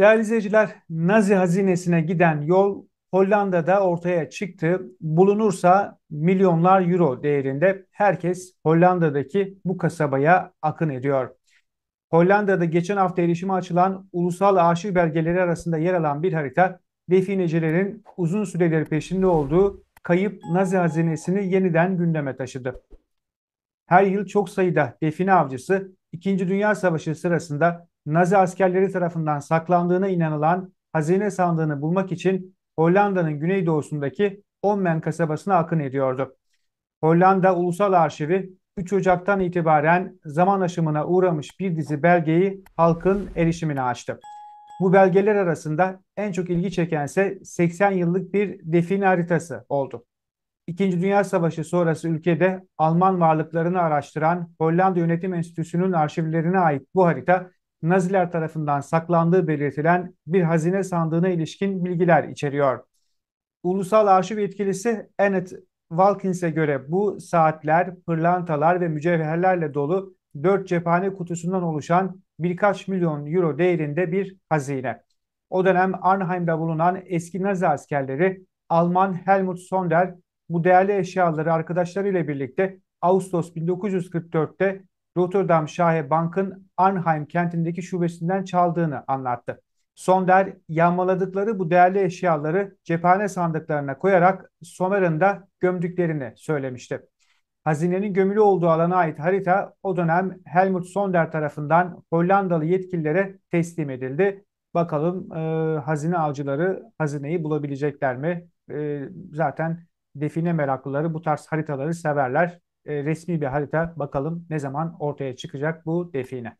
Değerli izleyiciler, Nazi hazinesine giden yol Hollanda'da ortaya çıktı. Bulunursa milyonlar euro değerinde herkes Hollanda'daki bu kasabaya akın ediyor. Hollanda'da geçen hafta erişime açılan ulusal arşiv belgeleri arasında yer alan bir harita, definecilerin uzun süredir peşinde olduğu kayıp Nazi hazinesini yeniden gündeme taşıdı. Her yıl çok sayıda define avcısı 2. Dünya Savaşı sırasında Nazi askerleri tarafından saklandığına inanılan hazine sandığını bulmak için Hollanda'nın güneydoğusundaki Ommen kasabasına akın ediyordu. Hollanda Ulusal Arşivi 3 Ocak'tan itibaren zaman aşımına uğramış bir dizi belgeyi halkın erişimine açtı. Bu belgeler arasında en çok ilgi çekense 80 yıllık bir define haritası oldu. İkinci Dünya Savaşı sonrası ülkede Alman varlıklarını araştıran Hollanda Yönetim Enstitüsü'nün arşivlerine ait bu harita Naziler tarafından saklandığı belirtilen bir hazine sandığına ilişkin bilgiler içeriyor. Ulusal Arşiv Yetkilisi Annette Walkins'e göre bu saatler, pırlantalar ve mücevherlerle dolu dört cephane kutusundan oluşan birkaç milyon euro değerinde bir hazine. O dönem Arnheim'de bulunan eski Nazi askerleri Alman Helmut Sonder bu değerli eşyaları arkadaşlarıyla birlikte Ağustos 1944'te Rotterdam Şahe Bank'ın Arnhem kentindeki şubesinden çaldığını anlattı. Sonder yağmaladıkları bu değerli eşyaları cephane sandıklarına koyarak Somer'ında gömdüklerini söylemişti. Hazinenin gömülü olduğu alana ait harita o dönem Helmut Sonder tarafından Hollandalı yetkililere teslim edildi. Bakalım e, hazine avcıları hazineyi bulabilecekler mi? E, zaten define meraklıları bu tarz haritaları severler. E, resmi bir harita. Bakalım ne zaman ortaya çıkacak bu define.